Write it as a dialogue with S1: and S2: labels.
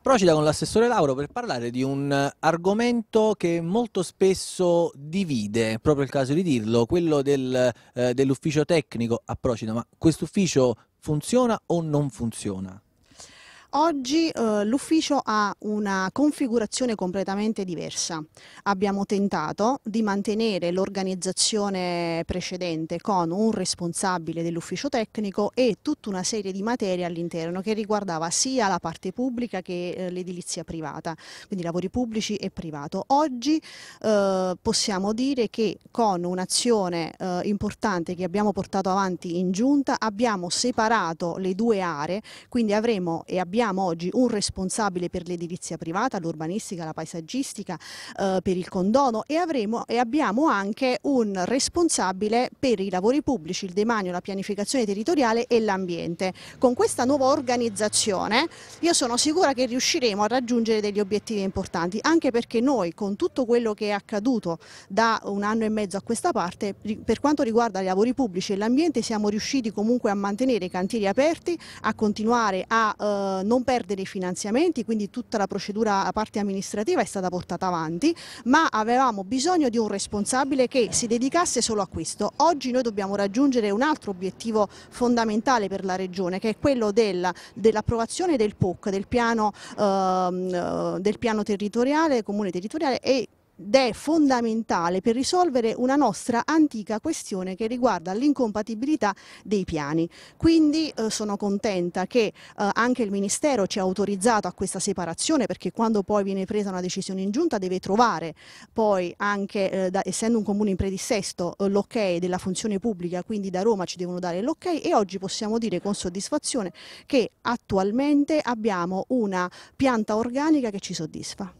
S1: Approcita con l'assessore Lauro per parlare di un argomento che molto spesso divide, proprio il caso di dirlo, quello del, eh, dell'ufficio tecnico Approcita, ma questo ufficio funziona o non funziona?
S2: Oggi eh, l'ufficio ha una configurazione completamente diversa. Abbiamo tentato di mantenere l'organizzazione precedente con un responsabile dell'ufficio tecnico e tutta una serie di materie all'interno che riguardava sia la parte pubblica che eh, l'edilizia privata, quindi lavori pubblici e privato. Oggi eh, possiamo dire che con un'azione eh, importante che abbiamo portato avanti in giunta abbiamo separato le due aree, quindi avremo e abbiamo abbiamo oggi un responsabile per l'edilizia privata, l'urbanistica, la paesaggistica, eh, per il condono e, avremo, e abbiamo anche un responsabile per i lavori pubblici, il demanio, la pianificazione territoriale e l'ambiente. Con questa nuova organizzazione io sono sicura che riusciremo a raggiungere degli obiettivi importanti, anche perché noi con tutto quello che è accaduto da un anno e mezzo a questa parte, per quanto riguarda i lavori pubblici e l'ambiente siamo riusciti comunque a mantenere i cantieri aperti, a continuare a eh, non perdere i finanziamenti, quindi tutta la procedura a parte amministrativa è stata portata avanti, ma avevamo bisogno di un responsabile che si dedicasse solo a questo. Oggi noi dobbiamo raggiungere un altro obiettivo fondamentale per la Regione, che è quello del, dell'approvazione del POC, del piano, ehm, del piano territoriale, comune territoriale e ed è fondamentale per risolvere una nostra antica questione che riguarda l'incompatibilità dei piani. Quindi eh, sono contenta che eh, anche il Ministero ci ha autorizzato a questa separazione perché quando poi viene presa una decisione in giunta deve trovare poi anche, eh, da, essendo un comune in predissesto, eh, l'ok della funzione pubblica, quindi da Roma ci devono dare l'ok e oggi possiamo dire con soddisfazione che attualmente abbiamo una pianta organica che ci soddisfa.